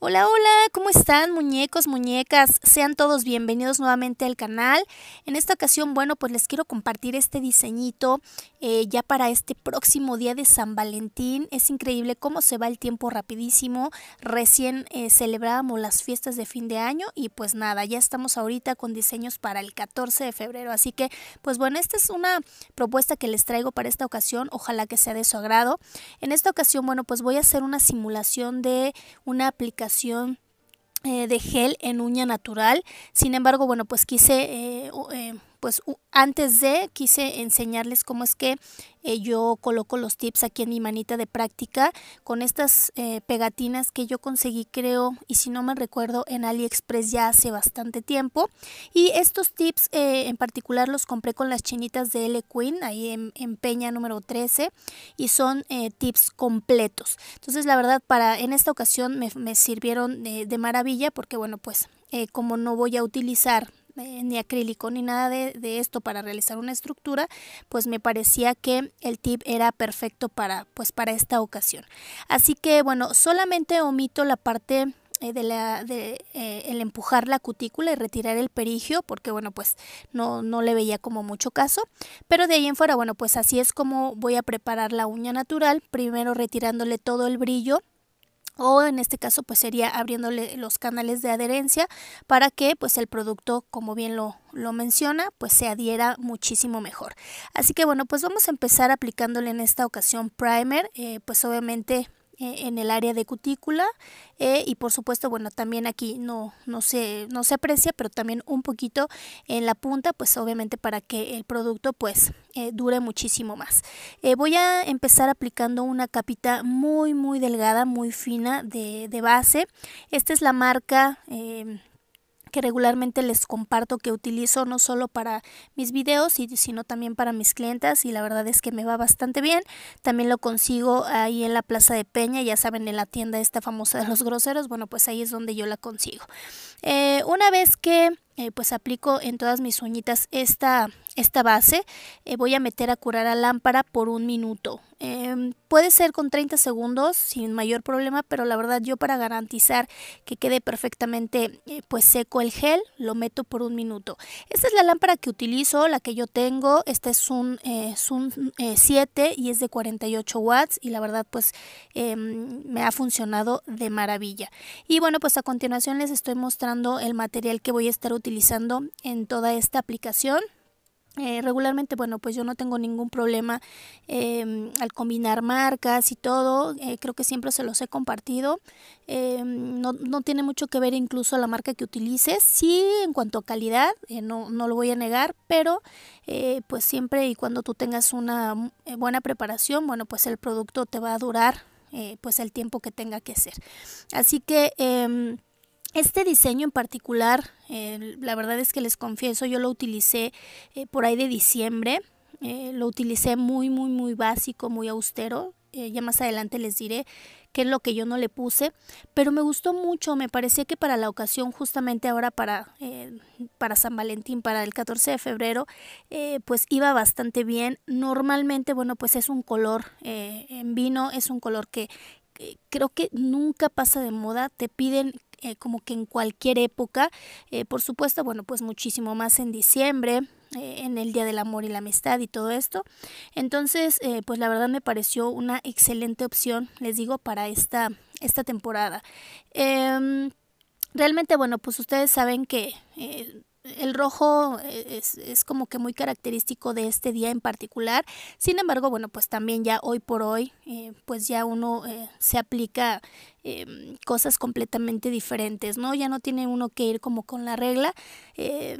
Hola, hola, ¿cómo están muñecos, muñecas? Sean todos bienvenidos nuevamente al canal. En esta ocasión, bueno, pues les quiero compartir este diseñito eh, ya para este próximo día de San Valentín. Es increíble cómo se va el tiempo rapidísimo. Recién eh, celebrábamos las fiestas de fin de año y pues nada, ya estamos ahorita con diseños para el 14 de febrero. Así que, pues bueno, esta es una propuesta que les traigo para esta ocasión. Ojalá que sea de su agrado. En esta ocasión, bueno, pues voy a hacer una simulación de una aplicación eh, de gel en uña natural. Sin embargo, bueno, pues quise eh, eh pues antes de quise enseñarles cómo es que eh, yo coloco los tips aquí en mi manita de práctica con estas eh, pegatinas que yo conseguí creo y si no me recuerdo en AliExpress ya hace bastante tiempo y estos tips eh, en particular los compré con las chinitas de L Queen ahí en, Peña número 13 y son tips completos entonces la verdad para en esta ocasión me, sirvieron de, maravilla porque bueno pues como no voy a utilizar eh, ni acrílico, ni nada de, esto para realizar una estructura, pues me parecía que el tip era perfecto para, pues, para esta ocasión. Así que bueno, solamente omito la parte eh, de la, de, eh, el empujar la cutícula y retirar el perigio, porque bueno, pues no, no le veía como mucho caso. Pero de ahí en fuera, bueno, pues así es como voy a preparar la uña natural, primero retirándole todo el brillo o en este caso pues sería abriéndole los canales de adherencia para que pues el producto como bien lo, lo menciona pues se adhiera muchísimo mejor así que bueno pues vamos a empezar aplicándole en esta ocasión primer eh, pues obviamente e, en el área de cutícula eh, y por supuesto bueno también aquí no no se no se aprecia pero también un poquito en la punta pues obviamente para que el producto pues eh, dure muchísimo más eh, voy a empezar aplicando una capita muy muy delgada muy fina de, de base esta es la marca em, que regularmente les comparto que utilizo no solo para mis videos, sino también para mis clientas y la verdad es que me va bastante bien. También lo consigo ahí en la Plaza de Peña, ya saben, en la tienda esta famosa de los groseros, bueno, pues ahí es donde yo la consigo. Eh, una vez que eh, pues aplico en todas mis uñitas esta, esta base. Eh, voy a meter a curar a lámpara por un minuto. Em, puede ser con 30 segundos sin mayor problema, pero la verdad yo para garantizar que quede perfectamente eh, pues seco el gel, lo meto por un minuto. Esta es la lámpara que utilizo, la que yo tengo. Esta es un, es un 7 y es de 48 watts y la verdad pues em, me ha funcionado de maravilla. Y bueno, pues a continuación les estoy mostrando el material que voy a estar utilizando utilizando en toda esta aplicación. Eh, regularmente, bueno, pues yo no tengo ningún problema em, al combinar marcas y todo. Eh, creo que siempre se los he compartido. Em, no, tiene mucho que ver incluso la marca que utilices. Sí, en cuanto a calidad, eh, no, no, lo voy a negar, pero pues siempre y cuando tú tengas una buena preparación, bueno, pues el producto te va a durar pues el tiempo que tenga que ser. Así que em, este diseño en particular, eh, la verdad es que les confieso, yo lo utilicé eh, por ahí de diciembre, eh, lo utilicé muy, muy, muy básico, muy austero, ya más adelante les diré qué es lo que yo no le puse, pero me gustó mucho, me parecía que para la ocasión, justamente ahora para, para San Valentín, para el 14 de febrero, pues iba bastante bien. Normalmente, bueno, pues es un color en vino, es un color que creo que nunca pasa de moda, te piden eh, como que en cualquier época. Eh, por supuesto, bueno, pues muchísimo más en diciembre, eh, en el Día del Amor y la Amistad y todo esto. Entonces, pues la verdad me pareció una excelente opción, les digo, para esta, esta temporada. Em, realmente, bueno, pues ustedes saben que el rojo eh, es, como que muy característico de este día en particular. Sin embargo, bueno, pues también ya hoy por hoy, eh, pues ya uno eh, se aplica cosas completamente diferentes, ¿no? Ya no tiene uno que ir como con la regla que,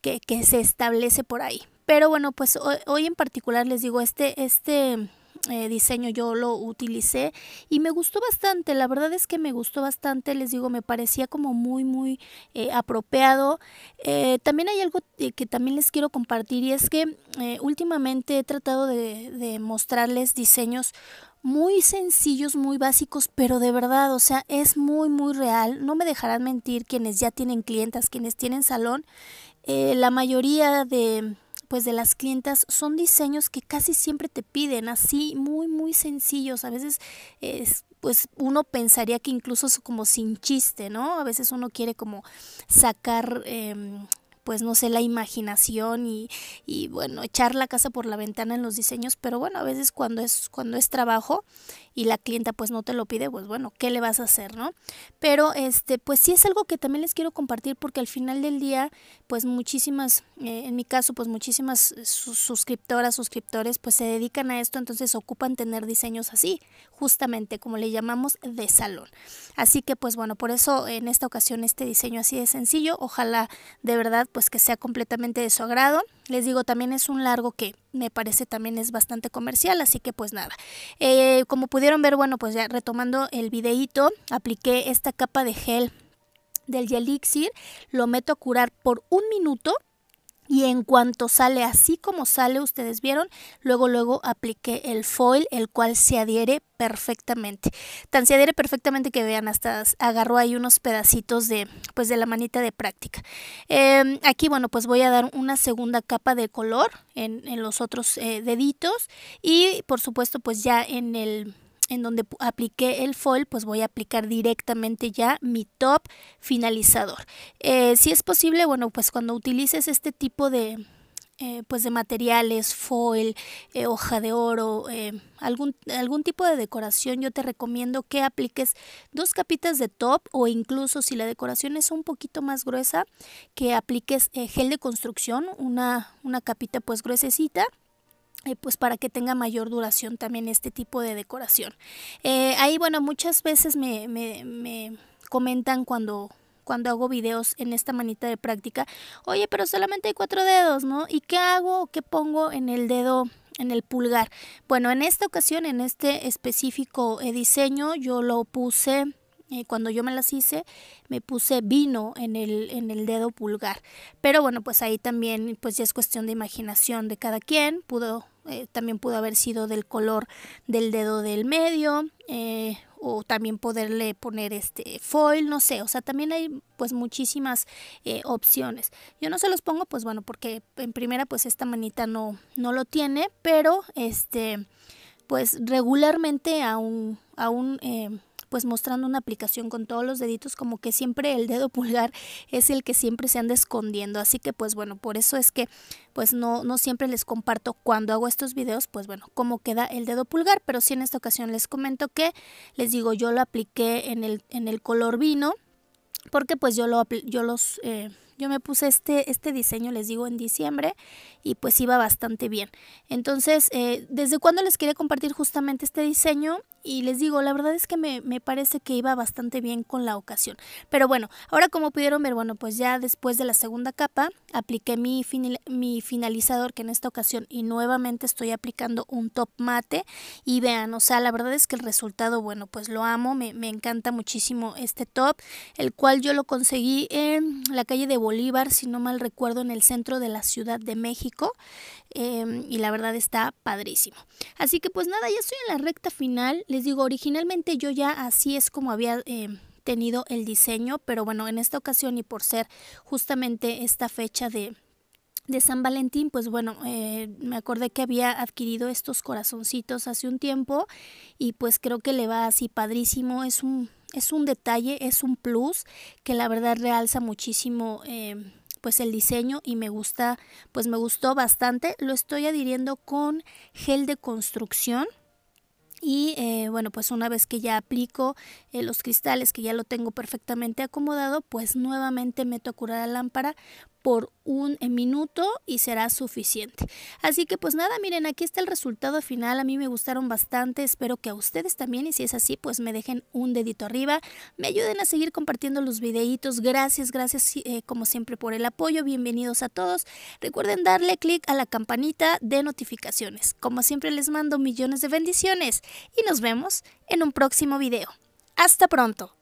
que, se establece por ahí. Pero bueno, pues hoy, hoy en particular les digo, este, este eh, diseño yo lo utilicé y me gustó bastante, la verdad es que me gustó bastante, les digo, me parecía como muy, muy eh, apropiado. Eh, también hay algo que también les quiero compartir y es que últimamente he tratado de, de mostrarles diseños muy sencillos, muy básicos, pero de verdad, o sea, es muy, muy real. No me dejarán mentir quienes ya tienen clientas, quienes tienen salón. Eh, la mayoría de, pues, de las clientas son diseños que casi siempre te piden, así, muy, muy sencillos. A veces es pues uno pensaría que incluso es como sin chiste, ¿no? A veces uno quiere como sacar em, pues no sé, la imaginación y, bueno, echar la casa por la ventana en los diseños, pero bueno, a veces cuando es, cuando es trabajo y la clienta pues no te lo pide, pues bueno, ¿qué le vas a hacer, no? Pero este, pues sí es algo que también les quiero compartir porque al final del día, pues muchísimas, eh, en mi caso, pues muchísimas suscriptoras, suscriptores, pues se dedican a esto, entonces ocupan tener diseños así, justamente como le llamamos de salón. Así que pues bueno, por eso en esta ocasión este diseño así de sencillo, ojalá de verdad pues que sea completamente de su agrado. Les digo, también es un largo que me parece también es bastante comercial, así que pues nada. Eh, como pudieron ver, bueno, pues ya retomando el videito apliqué esta capa de gel del Elixir, lo meto a curar por un minuto y en cuanto sale así como sale, ustedes vieron, luego luego apliqué el foil, el cual se adhiere perfectamente. Tan se adhiere perfectamente que vean, hasta agarró ahí unos pedacitos de, pues de la manita de práctica. Em, aquí, bueno, pues voy a dar una segunda capa de color en, los otros eh, deditos y por supuesto pues ya en el en donde apliqué el foil, pues voy a aplicar directamente ya mi top finalizador. Eh, si es posible, bueno, pues cuando utilices este tipo de, eh, pues de materiales, foil, eh, hoja de oro, algún, algún tipo de decoración, yo te recomiendo que apliques dos capitas de top o incluso si la decoración es un poquito más gruesa, que apliques gel de construcción, una, capita pues gruesecita eh, pues para que tenga mayor duración también este tipo de decoración. Eh, ahí, bueno, muchas veces me, comentan cuando cuando hago videos en esta manita de práctica, oye, pero solamente hay cuatro dedos, ¿no? ¿Y qué hago? ¿Qué pongo en el dedo en el pulgar. Bueno, en esta ocasión, en este específico eh, diseño, yo lo puse, cuando yo me las hice, me puse vino en el, en el dedo pulgar. Pero bueno, pues ahí también pues ya es cuestión de imaginación de cada quien. Pudo eh, también pudo haber sido del color del dedo del medio eh, o también poderle poner este foil, no sé, o sea, también hay pues muchísimas eh, opciones. Yo no se los pongo pues bueno, porque en primera pues esta manita no, no lo tiene, pero este pues regularmente aún a pues mostrando una aplicación con todos los deditos, como que siempre el dedo pulgar es el que siempre se anda escondiendo. Así que pues bueno, por eso es que pues no, no siempre les comparto cuando hago estos videos, pues bueno, cómo queda el dedo pulgar, pero sí en esta ocasión les comento que les digo, yo lo apliqué en el, en el color vino, porque pues yo lo yo los eh, yo me puse este este diseño les digo en diciembre y pues iba bastante bien entonces eh, desde cuando les quería compartir justamente este diseño y les digo, la verdad es que me, parece que iba bastante bien con la ocasión. Pero bueno, ahora como pudieron ver, bueno, pues ya después de la segunda capa apliqué mi, mi finalizador que en esta ocasión y nuevamente estoy aplicando un top mate y vean, o sea, la verdad es que el resultado, bueno, pues lo amo, me, encanta muchísimo este top, el cual yo lo conseguí en la calle de Bolívar, si no mal recuerdo, en el centro de la Ciudad de México em, y la verdad está padrísimo. Así que pues nada, ya estoy en la recta final les digo, originalmente yo ya así es como había... Eh, tenido el diseño, pero bueno, en esta ocasión y por ser justamente esta fecha de, de San Valentín, pues bueno, eh, me acordé que había adquirido estos corazoncitos hace un tiempo y pues creo que le va así padrísimo, es un, es un detalle, es un plus que la verdad realza muchísimo. Eh, pues el diseño y me gusta, pues me gustó bastante. Lo estoy adhiriendo con gel de construcción y eh, bueno, pues una vez que ya aplico eh, los cristales, que ya lo tengo perfectamente acomodado, pues nuevamente meto a curar la lámpara por un eh, minuto y será suficiente. Así que pues nada, miren, aquí está el resultado final. A mí me gustaron bastante, espero que a ustedes también y si es así, pues me dejen un dedito arriba. Me ayuden a seguir compartiendo los videitos. Gracias, gracias eh, como siempre por el apoyo. Bienvenidos a todos. Recuerden darle clic a la campanita de notificaciones. Como siempre les mando millones de bendiciones y nos vemos en un próximo video. Hasta pronto.